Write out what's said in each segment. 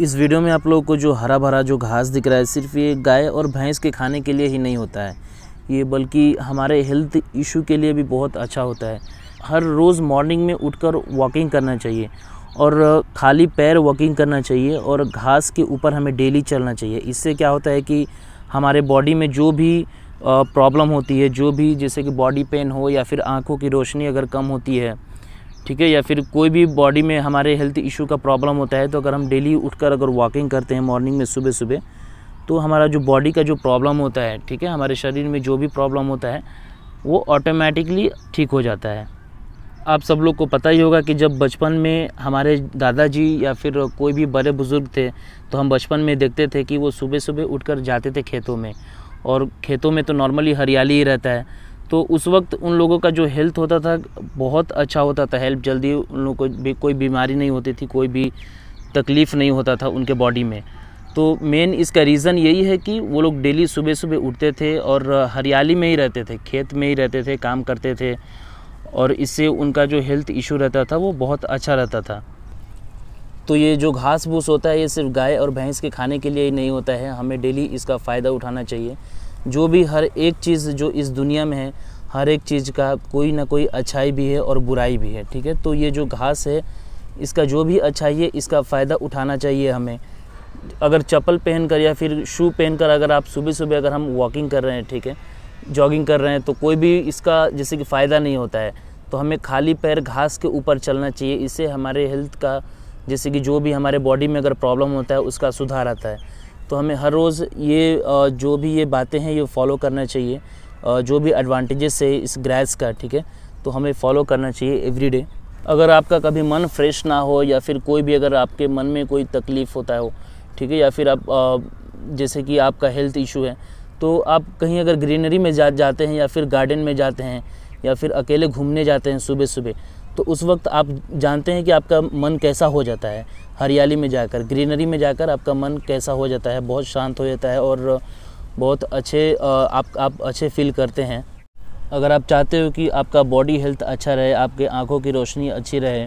इस वीडियो में आप लोगों को जो हरा भरा जो घास दिख रहा है सिर्फ ये गाय और भैंस के खाने के लिए ही नहीं होता है ये बल्कि हमारे हेल्थ इशू के लिए भी बहुत अच्छा होता है हर रोज़ मॉर्निंग में उठकर वॉकिंग करना चाहिए और खाली पैर वॉकिंग करना चाहिए और घास के ऊपर हमें डेली चलना चाहिए इससे क्या होता है कि हमारे बॉडी में जो भी प्रॉब्लम होती है जो भी जैसे कि बॉडी पेन हो या फिर आँखों की रोशनी अगर कम होती है ठीक है या फिर कोई भी बॉडी में हमारे हेल्थ इशू का प्रॉब्लम होता है तो अगर हम डेली उठकर अगर वॉकिंग करते हैं मॉर्निंग में सुबह सुबह तो हमारा जो बॉडी का जो प्रॉब्लम होता है ठीक है हमारे शरीर में जो भी प्रॉब्लम होता है वो ऑटोमेटिकली ठीक हो जाता है आप सब लोग को पता ही होगा कि जब बचपन में हमारे दादाजी या फिर कोई भी बड़े बुज़ुर्ग थे तो हम बचपन में देखते थे कि वो सुबह सुबह उठकर जाते थे खेतों में और खेतों में तो नॉर्मली हरियाली ही रहता है तो उस वक्त उन लोगों का जो हेल्थ होता था बहुत अच्छा होता था हेल्प जल्दी उन लोगों को भी कोई बीमारी नहीं होती थी कोई भी तकलीफ़ नहीं होता था उनके बॉडी में तो मेन इसका रीज़न यही है कि वो लोग डेली सुबह सुबह उठते थे और हरियाली में ही रहते थे खेत में ही रहते थे काम करते थे और इससे उनका जो हेल्थ इशू रहता था वो बहुत अच्छा रहता था तो ये जो घास भूस होता है ये सिर्फ गाय और भैंस के खाने के लिए ही नहीं होता है हमें डेली इसका फ़ायदा उठाना चाहिए जो भी हर एक चीज़ जो इस दुनिया में है हर एक चीज़ का कोई ना कोई अच्छाई भी है और बुराई भी है ठीक है तो ये जो घास है इसका जो भी अच्छाई है इसका फ़ायदा उठाना चाहिए हमें अगर चप्पल पहन कर या फिर शू पहन कर अगर आप सुबह सुबह अगर हम वॉकिंग कर रहे हैं ठीक है जॉगिंग कर रहे हैं तो कोई भी इसका जैसे कि फ़ायदा नहीं होता है तो हमें खाली पैर घास के ऊपर चलना चाहिए इससे हमारे हेल्थ का जैसे कि जो भी हमारे बॉडी में अगर प्रॉब्लम होता है उसका सुधार आता है तो हमें हर रोज़ ये जो भी ये बातें हैं ये फॉलो करना चाहिए जो भी एडवांटेजेस है इस ग्रास का ठीक है तो हमें फॉलो करना चाहिए एवरीडे अगर आपका कभी मन फ्रेश ना हो या फिर कोई भी अगर आपके मन में कोई तकलीफ़ होता हो ठीक है या फिर आप जैसे कि आपका हेल्थ इशू है तो आप कहीं अगर ग्रीनरी में जा जाते हैं या फिर गार्डन में जाते हैं या फिर अकेले घूमने जाते हैं सुबह सुबह तो उस वक्त आप जानते हैं कि आपका मन कैसा हो जाता है हरियाली में जाकर ग्रीनरी में जाकर आपका मन कैसा हो जाता है बहुत शांत हो जाता है और बहुत अच्छे आप आप अच्छे फील करते हैं अगर आप चाहते हो कि आपका बॉडी हेल्थ अच्छा रहे आपके आँखों की रोशनी अच्छी रहे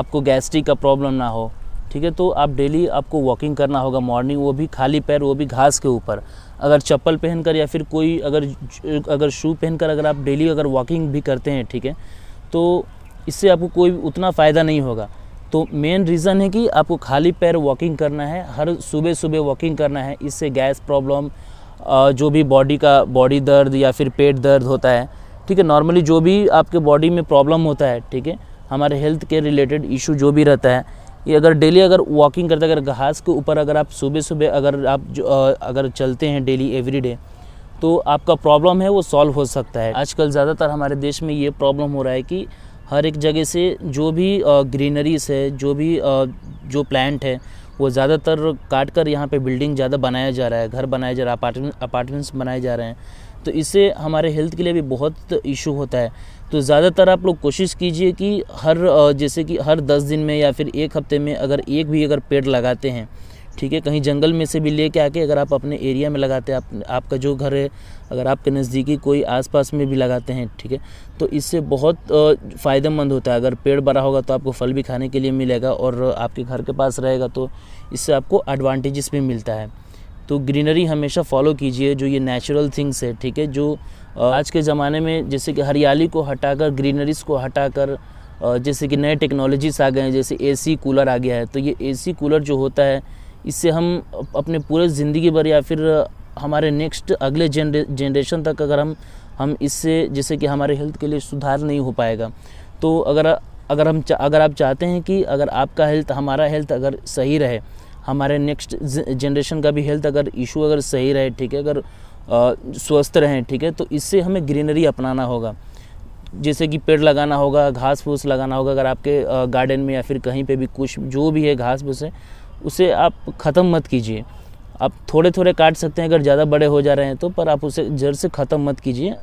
आपको गैस्ट्रिक का प्रॉब्लम ना हो ठीक है तो आप डेली आपको वॉकिंग करना होगा मॉर्निंग वो भी खाली पैर वो भी घास के ऊपर अगर चप्पल पहनकर या फिर कोई अगर अगर शू पहनकर अगर आप डेली अगर वॉकिंग भी करते हैं ठीक है तो इससे आपको कोई उतना फ़ायदा नहीं होगा तो मेन रीज़न है कि आपको खाली पैर वॉकिंग करना है हर सुबह सुबह वॉकिंग करना है इससे गैस प्रॉब्लम जो भी बॉडी का बॉडी दर्द या फिर पेट दर्द होता है ठीक है नॉर्मली जो भी आपके बॉडी में प्रॉब्लम होता है ठीक है हमारे हेल्थ के रिलेटेड इशू जो भी रहता है ये अगर डेली अगर वॉकिंग करते अगर घास के ऊपर अगर आप सुबह सुबह अगर आप जो अगर चलते हैं डेली एवरीडे तो आपका प्रॉब्लम है वो सॉल्व हो सकता है आजकल ज़्यादातर हमारे देश में ये प्रॉब्लम हो रहा है कि हर एक जगह से जो भी ग्रीनरीज है जो भी जो प्लांट है वो ज़्यादातर काट कर यहाँ पर बिल्डिंग ज़्यादा बनाया जा रहा है घर बनाया जा रहा है अपार्टमेंट अपार्टमेंट्स बनाए जा रहे हैं तो इससे हमारे हेल्थ के लिए भी बहुत इशू होता है तो ज़्यादातर आप लोग कोशिश कीजिए कि हर जैसे कि हर दस दिन में या फिर एक हफ्ते में अगर एक भी अगर पेड़ लगाते हैं ठीक है कहीं जंगल में से भी ले कर आके अगर आप अपने एरिया में लगाते हैं आप, आपका जो घर है अगर आपके नज़दीकी कोई आसपास में भी लगाते हैं ठीक है तो इससे बहुत फ़ायदेमंद होता है अगर पेड़ बड़ा होगा तो आपको फल भी खाने के लिए मिलेगा और आपके घर के पास रहेगा तो इससे आपको एडवांटेजेस भी मिलता है तो ग्रीनरी हमेशा फॉलो कीजिए जो ये नेचुरल थिंग्स है ठीक है जो आज के ज़माने में जैसे कि हरियाली को हटाकर ग्रीनरीज को हटाकर जैसे कि नए टेक्नोलॉजीज़ आ गए हैं जैसे एसी कूलर आ गया है तो ये एसी कूलर जो होता है इससे हम अपने पूरे ज़िंदगी भर या फिर हमारे नेक्स्ट अगले जनरेशन तक अगर हम हम इससे जैसे कि हमारे हेल्थ के लिए सुधार नहीं हो पाएगा तो अगर अगर हम अगर आप चाहते हैं कि अगर आपका हेल्थ हमारा हेल्थ अगर सही रहे हमारे नेक्स्ट जनरेशन का भी हेल्थ अगर इशू अगर सही रहे ठीक है अगर स्वस्थ रहें ठीक है तो इससे हमें ग्रीनरी अपनाना होगा जैसे कि पेड़ लगाना होगा घास फूस लगाना होगा अगर आपके गार्डन में या फिर कहीं पे भी कुछ जो भी है घास फूस है उसे आप ख़त्म मत कीजिए आप थोड़े थोड़े काट सकते हैं अगर ज़्यादा बड़े हो जा रहे हैं तो पर आप उसे जड़ से ख़त्म मत कीजिए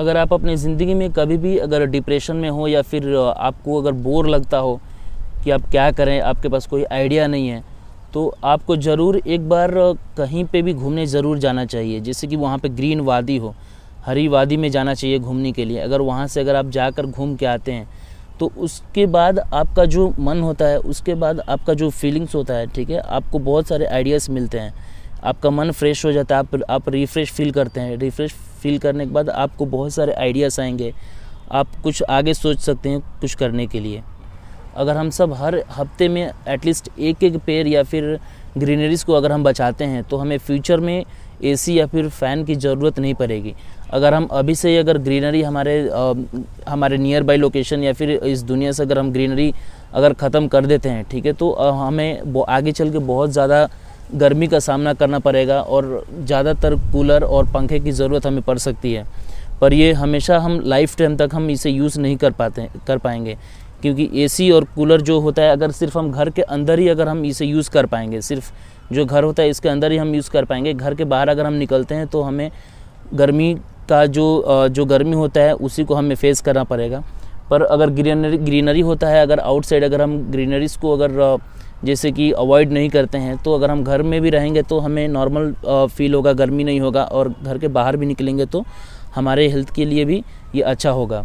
अगर आप अपनी ज़िंदगी में कभी भी अगर डिप्रेशन में हो या फिर आपको अगर बोर लगता हो कि आप क्या करें आपके पास कोई आइडिया नहीं है तो आपको ज़रूर एक बार कहीं पे भी घूमने ज़रूर जाना चाहिए जैसे कि वहाँ पे ग्रीन वादी हो हरी वादी में जाना चाहिए घूमने के लिए अगर वहाँ से अगर आप जाकर घूम के आते हैं तो उसके बाद आपका जो मन होता है उसके बाद आपका जो फीलिंग्स होता है ठीक है आपको बहुत सारे आइडियाज़ मिलते हैं आपका मन फ्रेश हो जाता है आप आप रिफ़्रेश फील करते हैं रिफ़्रेश फील करने के बाद आपको बहुत सारे आइडियाज़ आएंगे आप कुछ आगे सोच सकते हैं कुछ करने के लिए अगर हम सब हर हफ्ते में एटलीस्ट एक एक पेड़ या फिर ग्रीनरीज़ को अगर हम बचाते हैं तो हमें फ्यूचर में एसी या फिर फ़ैन की ज़रूरत नहीं पड़ेगी अगर हम अभी से ही अगर ग्रीनरी हमारे आ, हमारे नियर बाई लोकेशन या फिर इस दुनिया से अगर हम ग्रीनरी अगर ख़त्म कर देते हैं ठीक है तो हमें आगे चल के बहुत ज़्यादा गर्मी का सामना करना पड़ेगा और ज़्यादातर कूलर और पंखे की ज़रूरत हमें पड़ सकती है पर ये हमेशा हम लाइफ टाइम तक हम इसे यूज़ नहीं कर पाते कर पाएंगे क्योंकि एसी और कूलर जो होता है अगर सिर्फ हम घर के अंदर ही अगर हम इसे यूज़ कर पाएंगे सिर्फ जो घर होता है इसके अंदर ही हम यूज़ कर पाएंगे घर के बाहर अगर हम निकलते हैं तो हमें गर्मी का जो जो गर्मी होता है उसी को हमें फेस करना पड़ेगा पर अगर ग्रीनरी ग्रीनरी होता है अगर आउटसाइड अगर हम ग्रीनरीज को अगर जैसे कि अवॉइड नहीं करते हैं तो अगर हम घर में भी रहेंगे तो हमें नॉर्मल फील होगा गर्मी नहीं होगा और घर के बाहर भी निकलेंगे तो हमारे हेल्थ के लिए भी ये अच्छा होगा